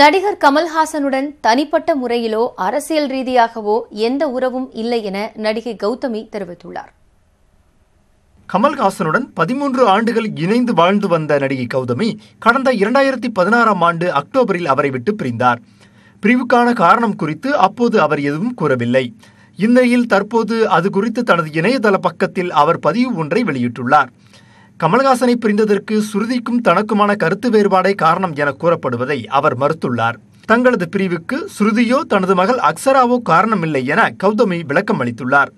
நடிகர் கமல்ஹாசனுடன் தனிப்பட்ட முறையிலோ அரசியல் ரீதியாகவோ எந்த உறவும் இல்லை என நடிகை கௌதமி தெரிவித்துள்ளார் கமல்ஹாசனுடன் பதிமூன்று ஆண்டுகள் இணைந்து வாழ்ந்து வந்த நடிகை கௌதமி கடந்த இரண்டாயிரத்தி பதினாறாம் ஆண்டு அக்டோபரில் அவரை விட்டு பிரிந்தார் பிரிவுக்கான காரணம் குறித்து அப்போது அவர் எதுவும் கூறவில்லை இந்நிலையில் தற்போது அது குறித்து தனது இணையதள பக்கத்தில் அவர் பதிவு ஒன்றை வெளியிட்டுள்ளார் கமல்ஹாசனை பிரிந்ததற்கு சுருதிக்கும் தனக்குமான கருத்து வேறுபாடே காரணம் என கூறப்படுவதை அவர் மறுத்துள்ளார் தங்களது பிரிவுக்கு ஸ்ருதியோ தனது மகள் அக்ஸராவோ காரணமில்லை என கௌதமி விளக்கம் அளித்துள்ளார்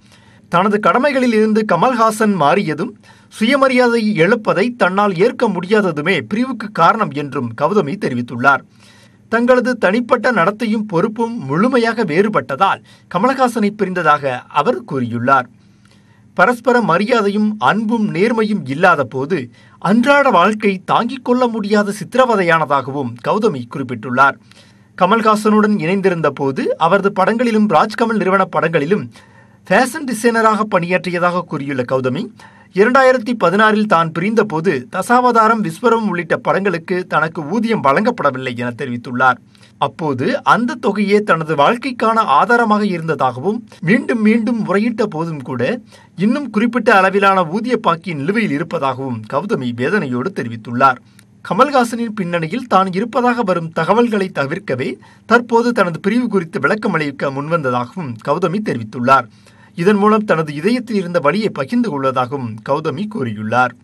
தனது கடமைகளில் இருந்து கமல்ஹாசன் மாறியதும் சுயமரியாதையை எழுப்பதை தன்னால் ஏற்க முடியாததுமே பிரிவுக்கு காரணம் என்றும் கௌதமி தெரிவித்துள்ளார் தங்களது தனிப்பட்ட நடத்தையும் பொறுப்பும் முழுமையாக வேறுபட்டதால் கமலஹாசனை பிரிந்ததாக அவர் கூறியுள்ளார் பரஸ்பர மரியாதையும் அன்பும் நேர்மையும் இல்லாத போது அன்றாட வாழ்க்கை தாங்கிக் கொள்ள முடியாத சித்திரவதையானதாகவும் கௌதமி குறிப்பிட்டுள்ளார் கமல்ஹாசனுடன் இணைந்திருந்த போது அவரது படங்களிலும் ராஜ்கமல் நிறுவன படங்களிலும் ஃபேஷன் டிசைனராக பணியாற்றியதாக கூறியுள்ள கௌதமி இரண்டாயிரத்தி பதினாறில் தான் பிரிந்தபோது தசாவதாரம் விஸ்வரம் உள்ளிட்ட படங்களுக்கு தனக்கு ஊதியம் வழங்கப்படவில்லை என தெரிவித்துள்ளார் அப்போது அந்த தொகையே தனது வாழ்க்கைக்கான ஆதாரமாக இருந்ததாகவும் மீண்டும் மீண்டும் முறையிட்ட போதும் கூட இன்னும் குறிப்பிட்ட அளவிலான ஊதிய பாக்கியின் நிலுவையில் இருப்பதாகவும் கௌதமி வேதனையோடு தெரிவித்துள்ளார் கமல்ஹாசனின் பின்னணியில் தான் இருப்பதாக வரும் தகவல்களை தவிர்க்கவே தற்போது தனது பிரிவு குறித்து அளிக்க முன்வந்ததாகவும் கௌதமி தெரிவித்துள்ளார் இதன் மூலம் தனது இதயத்தில் இருந்த வழியை பகிர்ந்து கொள்வதாகவும் கௌதமி கூறியுள்ளார்